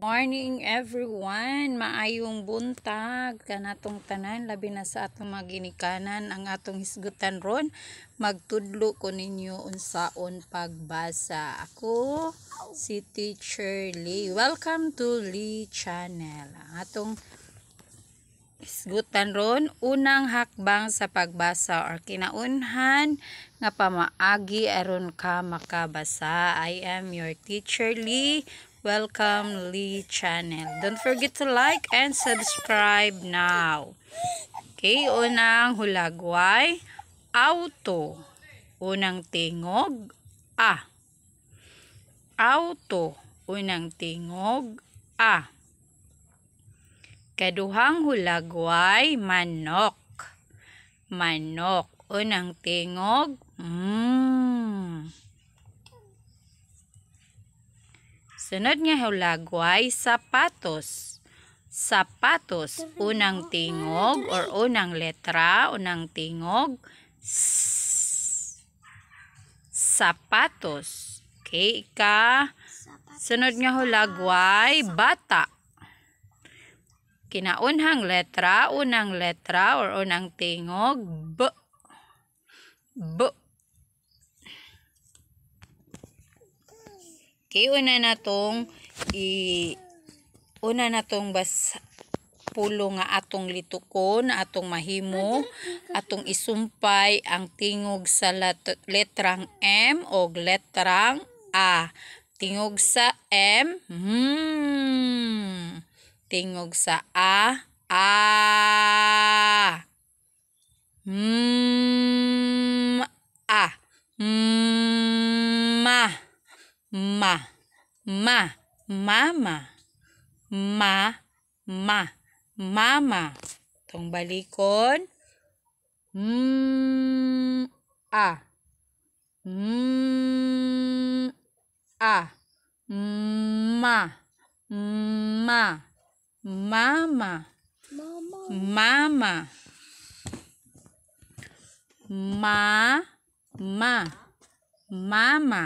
Morning everyone, maayong buntag kanatong tanan labi na sa atong maginikanan ang atong hisgutan ron magtudlo ko ninyo unsaon pagbasa. Ako si Teacher Lee. Welcome to Lee Channel. atong isgutan ron unang hakbang sa pagbasa or kinaunhan nga pamaagi aron ka makabasa I am your teacher Lee Welcome Lee Channel. Don't forget to like and subscribe now. Okay, unang hulagway, auto. Unang tingog, a. Auto. Unang tingog, a. Kaduhang hulagway, manok. Manok. Unang tingog, mmm. Sunod nga hulagway, sapatos. Sapatos, unang tingog or unang letra, unang tingog, S sapatos. Okay, ika. Sunod nga hulagway, bata. Kinaunhang letra, unang letra or unang tingog, B. B. Okay, una na tong i una na tong bas pulo nga atong litukon, atong mahimo, atong isumpay ang tingog sa letrang M o letrang A. Tingog sa M, hmm. Tingog sa A, A. Hmm. ma ma mama ma ma mama tong balikon m a m a ma ma mama mama ma ma mama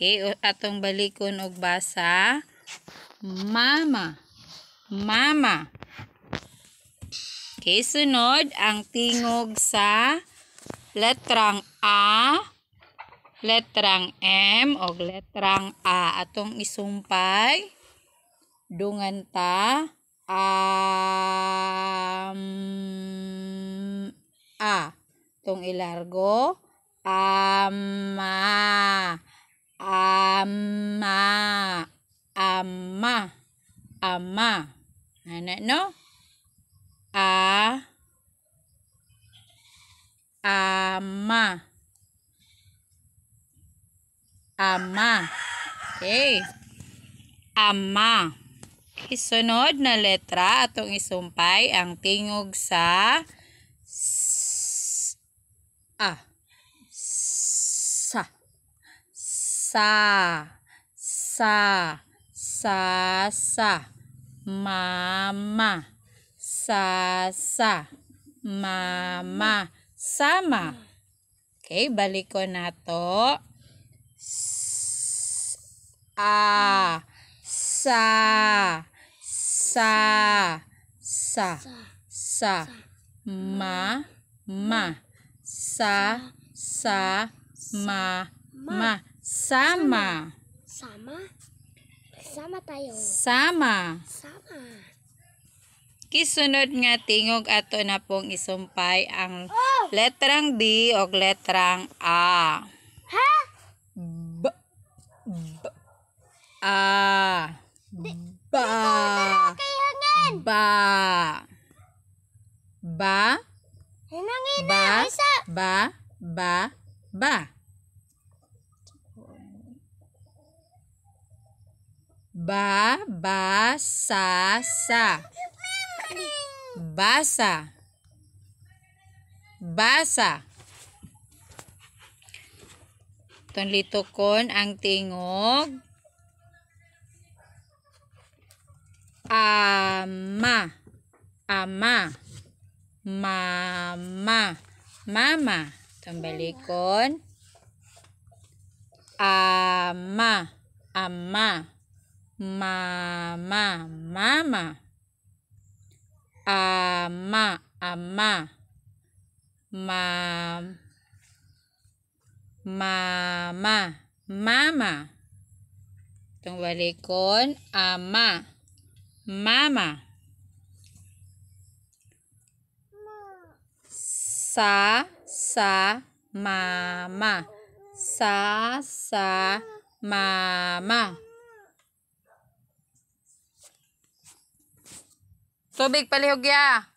Okay, atong balikon og basa mama. Mama. Okay, sunod ang tingog sa letrang A, letrang M og letrang A atong isumpay dungan ta um, a tong ilargo ama ama ama ama ano no a ama ama okay ama isunod na letra atong isumpay ang tingog sa a ah. sa sa sa sa mama sa sa mama sama okay balik ko na to a sa sa sa sa ma ma sa sa ma ma Sama. Sama? Sama tayo. Sama. Sama. Kisunod nga tingog ato na pong isumpay ang oh! letrang D o letrang A. Ha? B. B. A. Di, ba. Ba. Ba. Hinangin ba. Ba. Ba. Ba. Ba, ba, sa, sa. Basa. Basa. Tonlito kon ang tingog. Ama. Ama. Mama. Mama. Tumbalikon. Ama. Ama mama, mama, ama, ama, ma, mama, mama. Itong balikon ama, mama. Sa, sa, mama. Sa, sa, mama. Tubig palihog ya.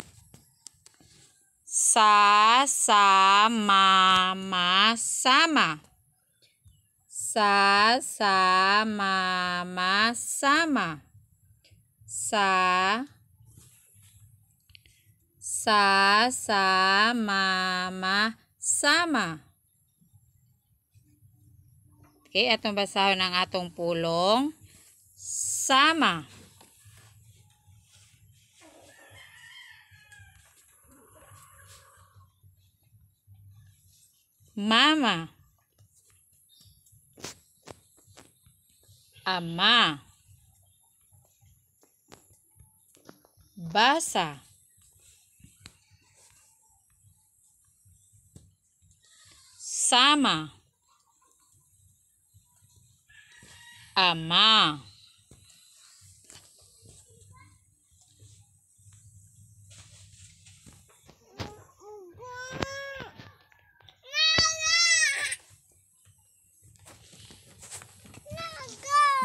Sa sa ma ma sama. Sa sa ma ma sama. Sa sa sa ma ma sama. Okay, atong basahon ang atong pulong sama. mama ama basa sama ama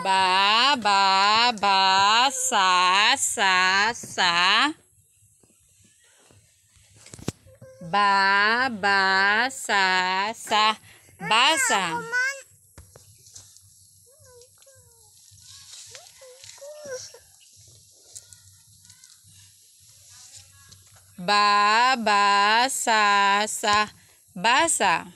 ba ba ba sa sa sa ba ba sa sa basa ba ba sa sa basa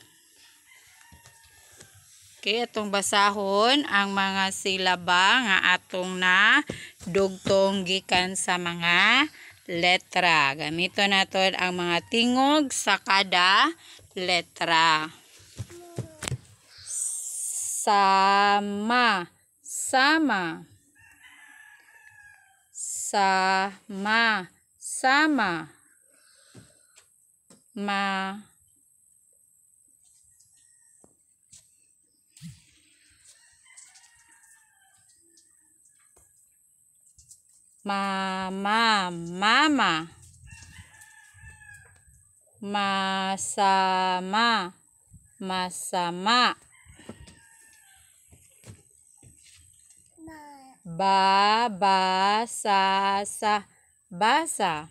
Okay, atong basahon ang mga silaba nga atong na dugtong gikan sa mga letra. Gamito naton ang mga tingog sa kada letra. Sama, sama. Sama, sama. Ma mama mama masama masama ba ba sa sa basa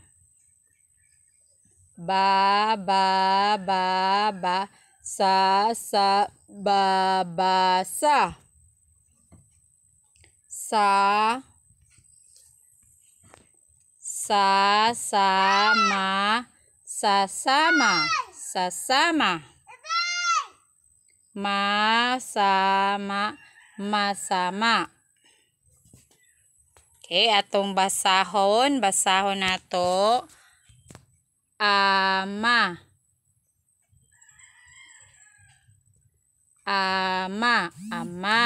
ba ba ba ba sa sa ba ba sa sa Sasama. Sasama. Sasama. Masama. Masama. Okay, atong basahon. Basahon nato Ama. Ama. Ama.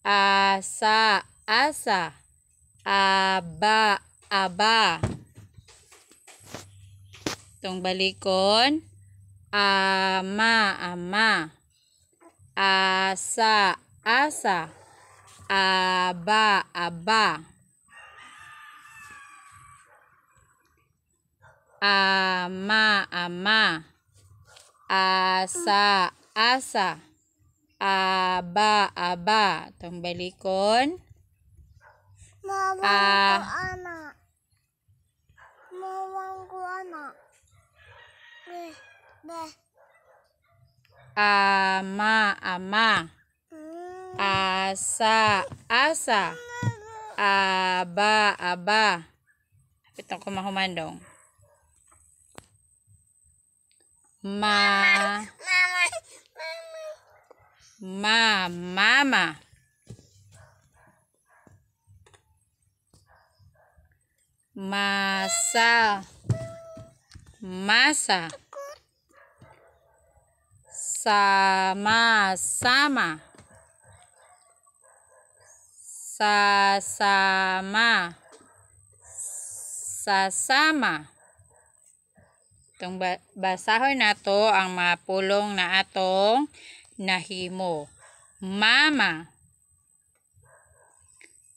Asa. Asa. Aba aba. Itong balikon, ama, ama. Asa, asa. Aba, aba. Ama, ama. Asa, asa. Aba, aba. Itong balikon. Mama, ah. ama. ama ama hmm. asa asa aba aba kapit ako mahumandong ma Mama. ma mama masa masa sama-sama sasama sasama itong basahon na to ang mapulong na atong nahimo mama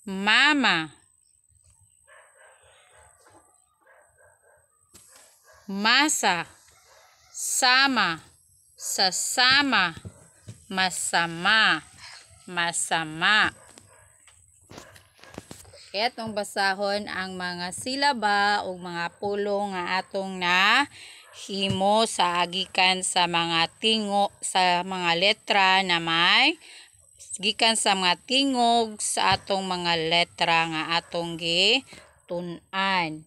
mama masa sama sasama masama masama kaya itong basahon ang mga silaba o mga pulong nga atong na himo sa agikan sa mga tingo sa mga letra na may gikan sa mga tingog sa atong mga letra nga atong gi tunan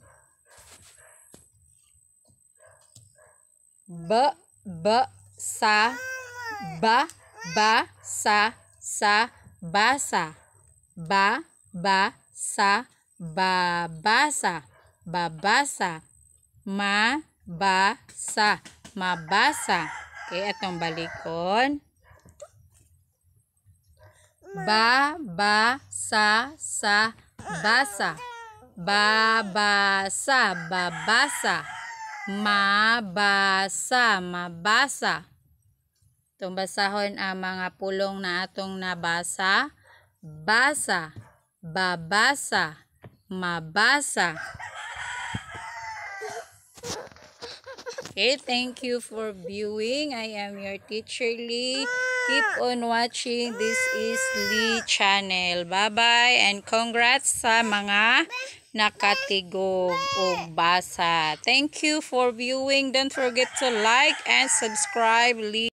b b sa ba ba sa sa basa ba ba sa babasa babasa ma ba sa mabasa okay atong balikon ba ba sa sa basa babasa babasa mabasa, mabasa. Itong basahon ang ah, mga pulong na atong nabasa, basa, babasa, mabasa. Okay, thank you for viewing. I am your teacher Lee. Keep on watching. This is Lee Channel. Bye-bye and congrats sa mga nakatigog o basa. Thank you for viewing. Don't forget to like and subscribe.